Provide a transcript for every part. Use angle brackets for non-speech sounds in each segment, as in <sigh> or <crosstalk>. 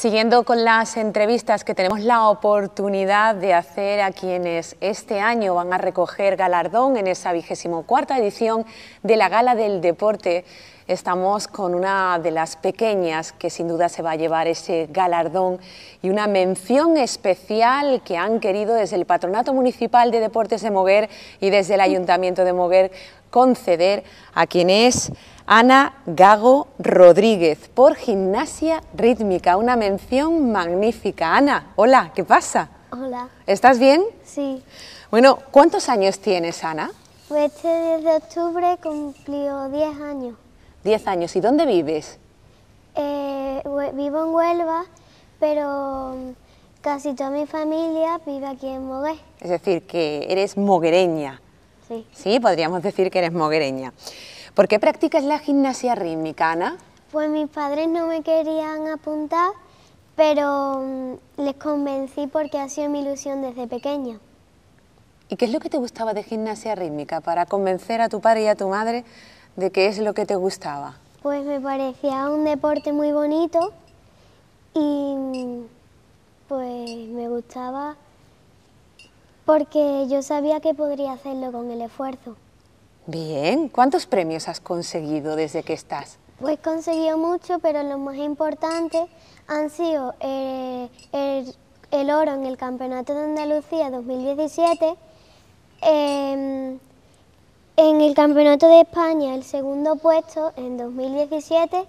Siguiendo con las entrevistas que tenemos la oportunidad de hacer a quienes este año van a recoger galardón en esa vigésimo cuarta edición de la Gala del Deporte, estamos con una de las pequeñas que sin duda se va a llevar ese galardón y una mención especial que han querido desde el Patronato Municipal de Deportes de Moguer y desde el Ayuntamiento de Moguer conceder a quienes... Ana Gago Rodríguez por gimnasia rítmica, una mención magnífica. Ana, hola, ¿qué pasa? Hola. ¿Estás bien? Sí. Bueno, ¿cuántos años tienes, Ana? Pues este 10 de octubre cumplió 10 años. 10 años, ¿y dónde vives? Eh, vivo en Huelva, pero mm, casi toda mi familia vive aquí en Mogué. Es decir, que eres moguereña. Sí. Sí, podríamos decir que eres moguereña. ¿Por qué practicas la gimnasia rítmica, Ana? Pues mis padres no me querían apuntar, pero mm, les convencí porque ha sido mi ilusión desde pequeña. ¿Y qué es lo que te gustaba de gimnasia rítmica para convencer a tu padre y a tu madre de qué es lo que te gustaba? Pues me parecía un deporte muy bonito y mm, pues me gustaba porque yo sabía que podría hacerlo con el esfuerzo. Bien, ¿cuántos premios has conseguido desde que estás? Pues he conseguido mucho, pero lo más importante han sido eh, el, oro en el Campeonato de Andalucía 2017, em, en el Campeonato de España el segundo puesto en 2017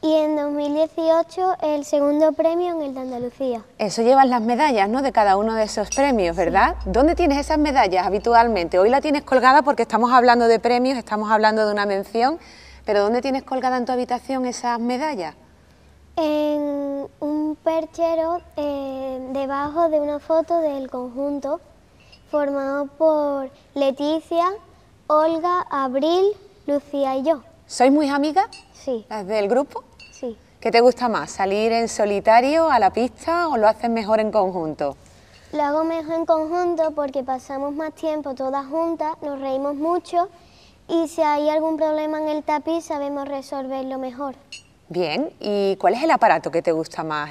y en 2018 el segundo premio en el de Andalucía. Eso llevas las medallas, ¿no? De cada uno de esos premios, ¿verdad? ¿Dónde tienes esas medallas habitualmente? Hoy la tienes colgada porque estamos hablando de premios, estamos hablando de una mención, pero ¿dónde tienes colgada en tu habitación esas medallas? En un perchero eh, debajo de una foto del conjunto formado por Leticia, Olga, Abril, Lucía y yo. ¿Sois muy amigas? Sí. ¿Las del grupo? ¿Qué te gusta más, salir en solitario a la pista o lo haces mejor en conjunto? Lo hago mejor en conjunto porque pasamos más tiempo todas juntas, nos reímos mucho y si hay algún problema en el tapiz sabemos resolverlo mejor. Bien, ¿y cuál es el aparato que te gusta más?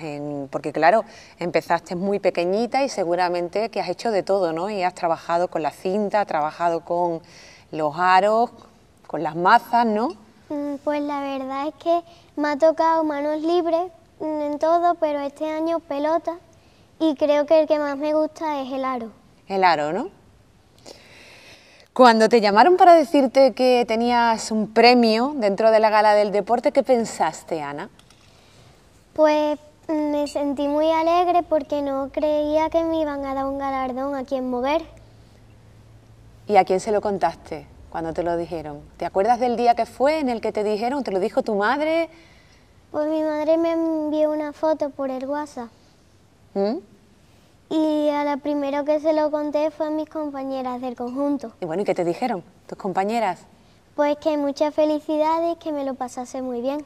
Porque claro, empezaste muy pequeñita y seguramente que has hecho de todo, ¿no? Y has trabajado con la cinta, has trabajado con los aros, con las mazas, ¿no? Mm, pues la verdad es que me ha tocado manos libres mm, en todo, pero este año pelota y creo que el que más me gusta es el aro. El aro, ¿no? Cuando te llamaron para decirte que tenías un premio dentro de la gala del deporte, ¿qué pensaste, Ana? Pues mm, me sentí muy alegre porque no creía que me iban a dar un galardón a quien mover. ¿Y a quién se lo contaste? cuando te lo dijeron? ¿Te acuerdas del día que fue en el que te dijeron? ¿Te lo dijo tu madre? Pues mi madre me envió una foto por el WhatsApp. ¿Mm? Y a la primera que se lo conté fue a mis compañeras del conjunto. Y bueno, ¿y qué te dijeron tus compañeras? Pues que muchas felicidades, que me lo pasase muy bien.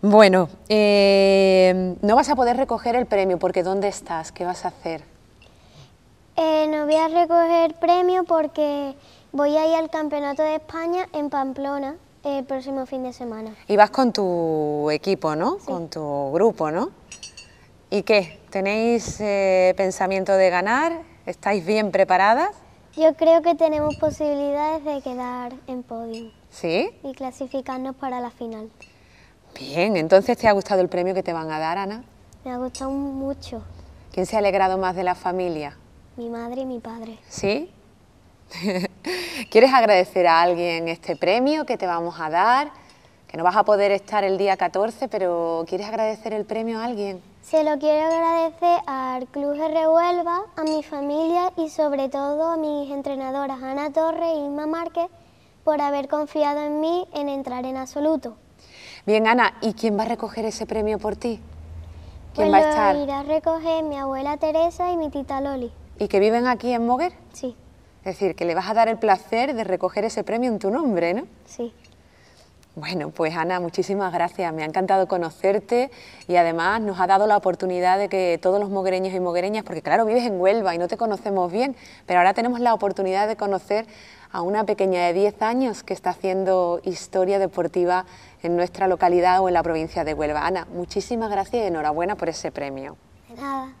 Bueno, eh, no vas a poder recoger el premio porque ¿dónde estás? ¿Qué vas a hacer? Eh, no voy a recoger premio porque Voy a ir al Campeonato de España en Pamplona el eh, próximo fin de semana. Y vas con tu equipo, ¿no? Sí. Con tu grupo, ¿no? ¿Y qué? ¿Tenéis eh, pensamiento de ganar? ¿Estáis bien preparadas? Yo creo que tenemos posibilidades de quedar en podio. ¿Sí? Y clasificarnos para la final. Bien, entonces, ¿te ha gustado el premio que te van a dar, Ana? Me ha gustado mucho. ¿Quién se ha alegrado más de la familia? Mi madre y mi padre. ¿Sí? <laughs> ¿Quieres agradecer a alguien este premio que te vamos a dar? Que no vas a poder estar el día 14, pero ¿quieres agradecer el premio a alguien? Se lo quiero agradecer al Club de Revuelva, a mi familia y sobre todo a mis entrenadoras Ana Torres y Isma Márquez por haber confiado en mí en entrar en absoluto. Bien, Ana, ¿y quién va a recoger ese premio por ti? ¿Quién pues va a estar? irá a recoger mi abuela Teresa y mi tita Loli. ¿Y que viven aquí en Moguer? Sí. Es decir, que le vas a dar el placer de recoger ese premio en tu nombre, ¿no? Sí. Bueno, pues Ana, muchísimas gracias. Me ha encantado conocerte y además nos ha dado la oportunidad de que todos los mogreños y mogreñas, porque claro, vives en Huelva y no te conocemos bien, pero ahora tenemos la oportunidad de conocer a una pequeña de 10 años que está haciendo historia deportiva en nuestra localidad o en la provincia de Huelva. Ana, muchísimas gracias y enhorabuena por ese premio. De nada.